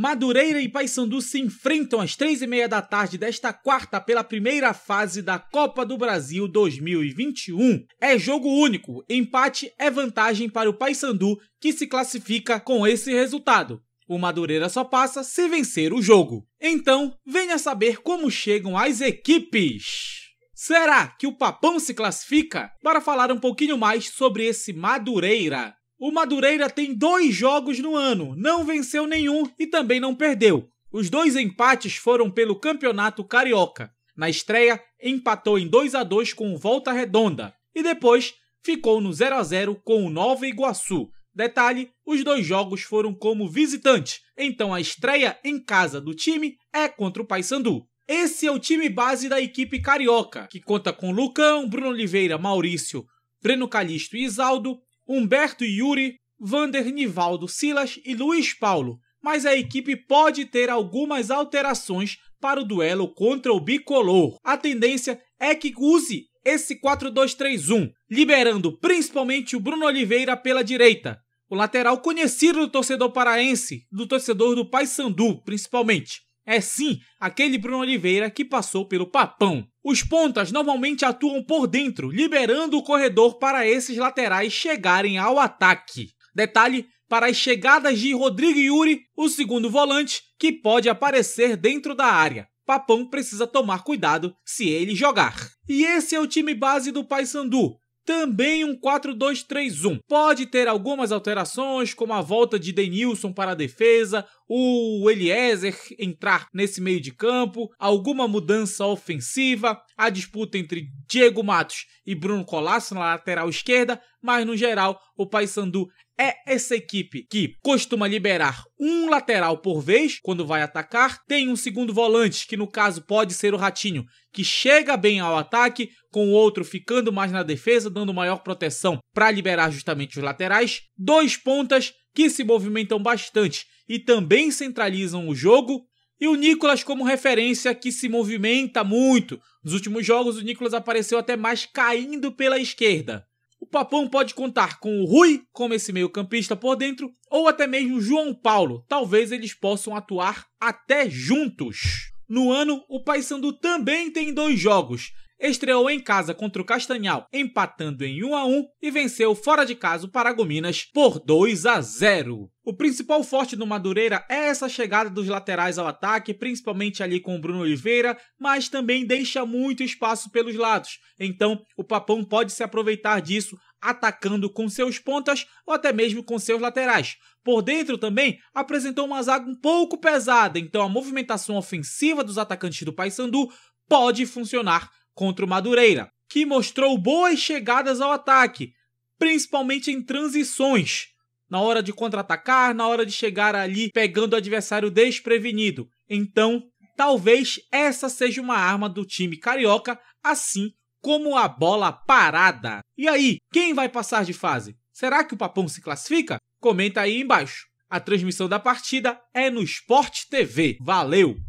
Madureira e Paysandu se enfrentam às três e meia da tarde desta quarta pela primeira fase da Copa do Brasil 2021. É jogo único, empate é vantagem para o Paysandu que se classifica com esse resultado. O Madureira só passa se vencer o jogo. Então, venha saber como chegam as equipes. Será que o Papão se classifica? Para falar um pouquinho mais sobre esse Madureira, o Madureira tem dois jogos no ano, não venceu nenhum e também não perdeu. Os dois empates foram pelo Campeonato Carioca. Na estreia, empatou em 2 a 2 com o Volta Redonda e depois ficou no 0 a 0 com o Nova Iguaçu. Detalhe: os dois jogos foram como visitante, então a estreia em casa do time é contra o Paysandu. Esse é o time base da equipe carioca, que conta com Lucão, Bruno Oliveira, Maurício, Breno Calixto e Isaldo, Humberto Yuri, Vander Nivaldo Silas e Luiz Paulo, mas a equipe pode ter algumas alterações para o duelo contra o bicolor. A tendência é que use esse 4-2-3-1, liberando principalmente o Bruno Oliveira pela direita, o lateral conhecido do torcedor paraense, do torcedor do Paysandu, principalmente. É sim, aquele Bruno Oliveira que passou pelo papão. Os pontas normalmente atuam por dentro, liberando o corredor para esses laterais chegarem ao ataque. Detalhe, para as chegadas de Rodrigo Yuri, o segundo volante, que pode aparecer dentro da área. Papão precisa tomar cuidado se ele jogar. E esse é o time base do Paysandu também um 4-2-3-1. Pode ter algumas alterações, como a volta de Denilson para a defesa, o Eliezer entrar nesse meio de campo, alguma mudança ofensiva, a disputa entre Diego Matos e Bruno Colasso na lateral esquerda, mas no geral o Paysandu é essa equipe que costuma liberar um lateral por vez quando vai atacar, tem um segundo volante, que no caso pode ser o Ratinho, que chega bem ao ataque, com o outro ficando mais na defesa, dando maior proteção para liberar justamente os laterais, dois pontas que se movimentam bastante e também centralizam o jogo, e o Nicolas como referência que se movimenta muito. Nos últimos jogos, o Nicolas apareceu até mais caindo pela esquerda. Papão pode contar com o Rui como esse meio-campista por dentro, ou até mesmo o João Paulo. Talvez eles possam atuar até juntos. No ano, o Paysandu também tem dois jogos, estreou em casa contra o Castanhal, empatando em 1 a 1 e venceu fora de casa o Paragominas por 2 a 0. O principal forte do Madureira é essa chegada dos laterais ao ataque, principalmente ali com o Bruno Oliveira, mas também deixa muito espaço pelos lados. Então, o Papão pode se aproveitar disso atacando com seus pontas ou até mesmo com seus laterais. Por dentro também apresentou uma zaga um pouco pesada, então a movimentação ofensiva dos atacantes do Paysandu pode funcionar contra o Madureira, que mostrou boas chegadas ao ataque, principalmente em transições, na hora de contra-atacar, na hora de chegar ali pegando o adversário desprevenido. Então, talvez essa seja uma arma do time carioca, assim como a bola parada. E aí, quem vai passar de fase? Será que o Papão se classifica? Comenta aí embaixo. A transmissão da partida é no Sport TV. Valeu!